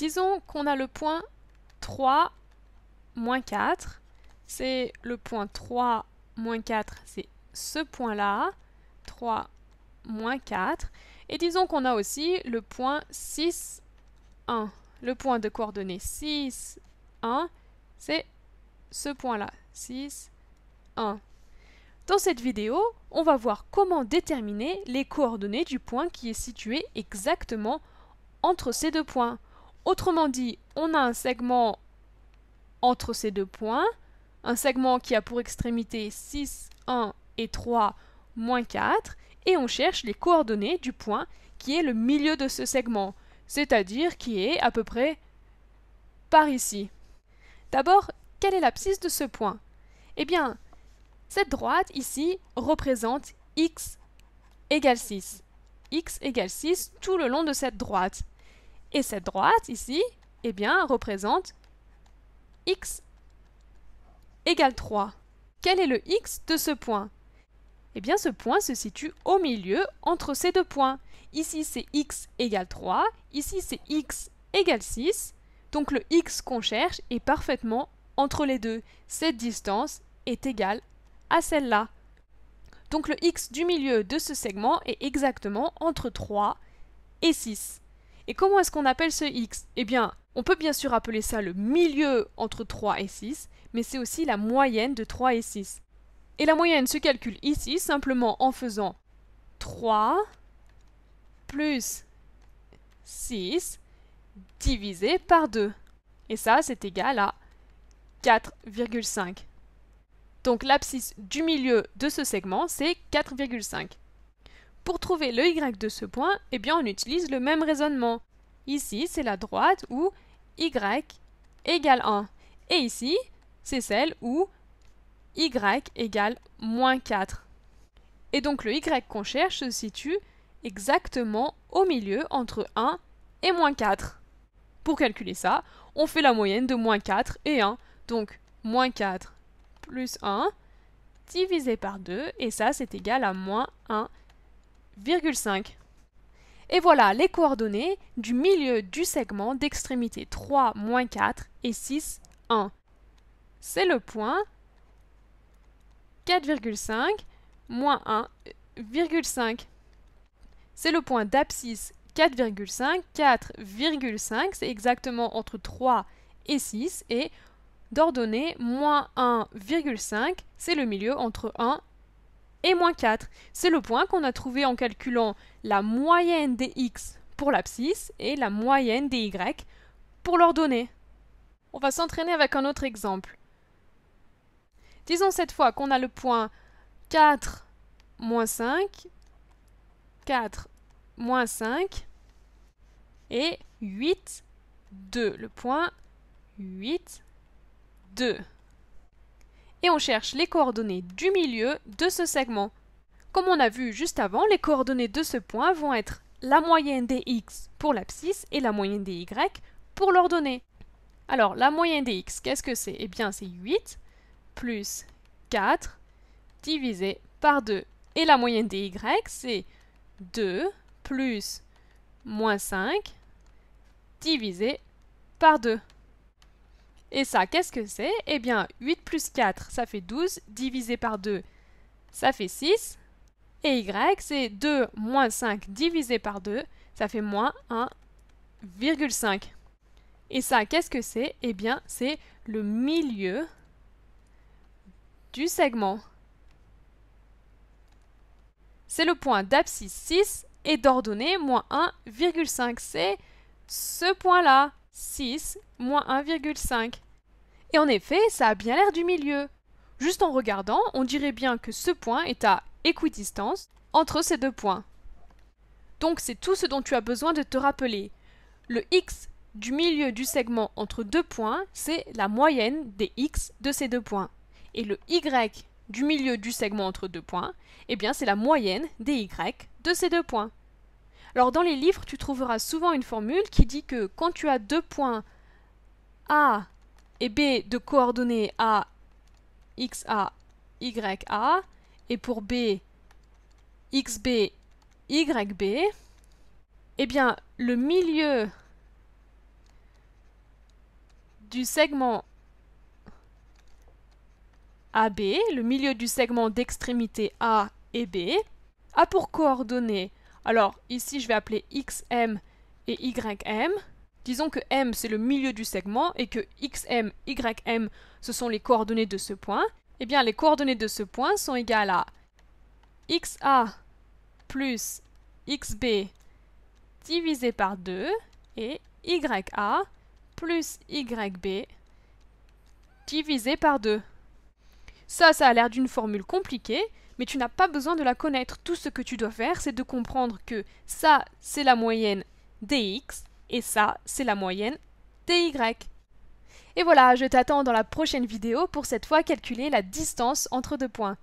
Disons qu'on a le point 3 moins 4. C'est le point 3 moins 4, c'est ce point-là. 3 moins 4. Et disons qu'on a aussi le point 6, 1. Le point de coordonnées 6, 1, c'est ce point-là. 6, 1. Dans cette vidéo, on va voir comment déterminer les coordonnées du point qui est situé exactement entre ces deux points. Autrement dit, on a un segment entre ces deux points, un segment qui a pour extrémité 6, 1 et 3, moins 4, et on cherche les coordonnées du point qui est le milieu de ce segment, c'est-à-dire qui est à peu près par ici. D'abord, quelle est l'abscisse de ce point Eh bien, cette droite ici représente x égale 6. x égale 6 tout le long de cette droite. Et cette droite ici, eh bien, représente x égale 3. Quel est le x de ce point Eh bien, ce point se situe au milieu entre ces deux points. Ici, c'est x égale 3, ici, c'est x égale 6. Donc le x qu'on cherche est parfaitement entre les deux. Cette distance est égale à celle-là. Donc le x du milieu de ce segment est exactement entre 3 et 6. Et comment est-ce qu'on appelle ce x Eh bien, on peut bien sûr appeler ça le milieu entre 3 et 6, mais c'est aussi la moyenne de 3 et 6. Et la moyenne se calcule ici simplement en faisant 3 plus 6 divisé par 2. Et ça, c'est égal à 4,5. Donc l'abscisse du milieu de ce segment, c'est 4,5. Pour trouver le y de ce point, eh bien on utilise le même raisonnement. Ici, c'est la droite où y égale 1. Et ici, c'est celle où y égale moins 4. Et donc le y qu'on cherche se situe exactement au milieu entre 1 et moins 4. Pour calculer ça, on fait la moyenne de moins 4 et 1. Donc moins 4 plus 1 divisé par 2, et ça c'est égal à moins 1 et voilà les coordonnées du milieu du segment d'extrémité 3, 4 et 6, 1. C'est le point 4,5 moins 1,5. C'est le point d'abscisse 4,5. 4,5, c'est exactement entre 3 et 6. Et d'ordonnée moins 1,5, c'est le milieu entre 1 et et moins 4. C'est le point qu'on a trouvé en calculant la moyenne des x pour l'abscisse et la moyenne des y pour l'ordonnée. On va s'entraîner avec un autre exemple. Disons cette fois qu'on a le point 4 moins 5, 4 moins 5 et 8, 2. Le point 8, 2 et on cherche les coordonnées du milieu de ce segment. Comme on a vu juste avant, les coordonnées de ce point vont être la moyenne des x pour l'abscisse et la moyenne des y pour l'ordonnée. Alors la moyenne des x, qu'est-ce que c'est Eh bien c'est 8 plus 4 divisé par 2. Et la moyenne des y, c'est 2 plus moins 5 divisé par 2. Et ça, qu'est-ce que c'est Eh bien, 8 plus 4, ça fait 12, divisé par 2, ça fait 6. Et y, c'est 2 moins 5 divisé par 2, ça fait moins 1,5. Et ça, qu'est-ce que c'est Eh bien, c'est le milieu du segment. C'est le point d'abscisse 6 et d'ordonnée moins 1,5. C'est ce point-là. 6, moins 1,5. Et en effet, ça a bien l'air du milieu. Juste en regardant, on dirait bien que ce point est à équidistance entre ces deux points. Donc c'est tout ce dont tu as besoin de te rappeler. Le x du milieu du segment entre deux points, c'est la moyenne des x de ces deux points. Et le y du milieu du segment entre deux points, eh bien c'est la moyenne des y de ces deux points. Alors dans les livres, tu trouveras souvent une formule qui dit que quand tu as deux points A et B de coordonnées A, XA, YA, et pour B, XB, YB, eh bien le milieu du segment AB, le milieu du segment d'extrémité A et B, a pour coordonnées alors ici, je vais appeler xm et ym. Disons que m, c'est le milieu du segment et que xm, ym, ce sont les coordonnées de ce point. Eh bien, les coordonnées de ce point sont égales à xa plus xb divisé par 2 et ya plus yb divisé par 2. Ça, ça a l'air d'une formule compliquée, mais tu n'as pas besoin de la connaître. Tout ce que tu dois faire, c'est de comprendre que ça, c'est la moyenne dx, et ça, c'est la moyenne dy. Et voilà, je t'attends dans la prochaine vidéo pour cette fois calculer la distance entre deux points.